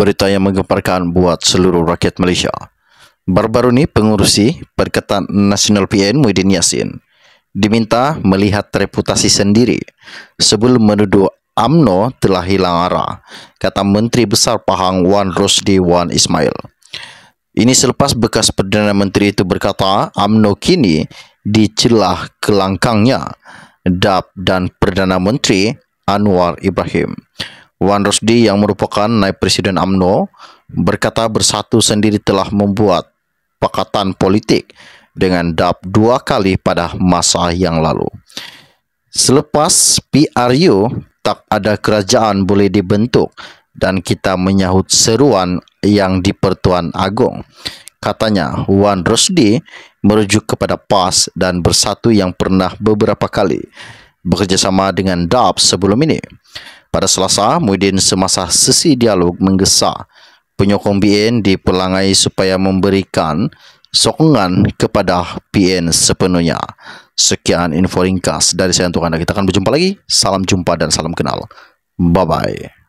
berita yang menggemparkan buat seluruh rakyat Malaysia. Baru-baru ini, pengurusi Perketat Nasional PN Muhyiddin Yassin diminta melihat reputasi sendiri sebelum menuduh AMNO telah hilang arah, kata Menteri Besar Pahang Wan Rosdi Wan Ismail. Ini selepas bekas Perdana Menteri itu berkata AMNO kini dicelah kelangkangnya DAP dan Perdana Menteri Anwar Ibrahim. Wan Rosdi yang merupakan naib presiden AMNO berkata bersatu sendiri telah membuat pakatan politik dengan DAP dua kali pada masa yang lalu. Selepas PRU, tak ada kerajaan boleh dibentuk dan kita menyahut seruan yang di pertuan agong, Katanya Wan Rosdi merujuk kepada PAS dan bersatu yang pernah beberapa kali bekerjasama dengan DAP sebelum ini. Pada Selasa, Muhyiddin semasa sesi dialog menggesa penyokong BN di pelangai supaya memberikan sokongan kepada PN sepenuhnya. Sekian info ringkas dari saya untuk anda. Kita akan berjumpa lagi. Salam jumpa dan salam kenal. Bye-bye.